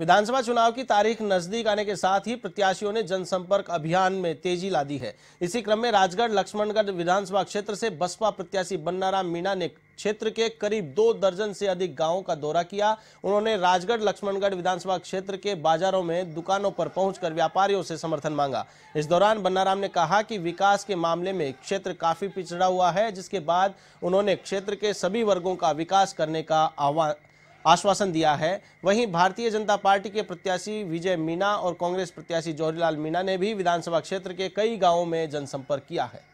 विधानसभा चुनाव की तारीख नजदीक आने के साथ ही प्रत्याशियों ने जनसंपर्क अभियान में तेजी ला दी है इसी क्रम में राजगढ़ लक्ष्मणगढ़ विधानसभा क्षेत्र से बसपा प्रत्याशी बन्नाराम मीणा ने क्षेत्र के करीब दो दर्जन से अधिक गांवों का दौरा किया उन्होंने राजगढ़ लक्ष्मणगढ़ विधानसभा क्षेत्र के बाजारों में दुकानों पर पहुंचकर व्यापारियों से समर्थन मांगा इस दौरान बन्नाराम ने कहा कि विकास के मामले में क्षेत्र काफी पिछड़ा हुआ है जिसके बाद उन्होंने क्षेत्र के सभी वर्गों का विकास करने का आह्वान आश्वासन दिया है वहीं भारतीय जनता पार्टी के प्रत्याशी विजय मीना और कांग्रेस प्रत्याशी जौहरीलाल मीणा ने भी विधानसभा क्षेत्र के कई गांवों में जनसंपर्क किया है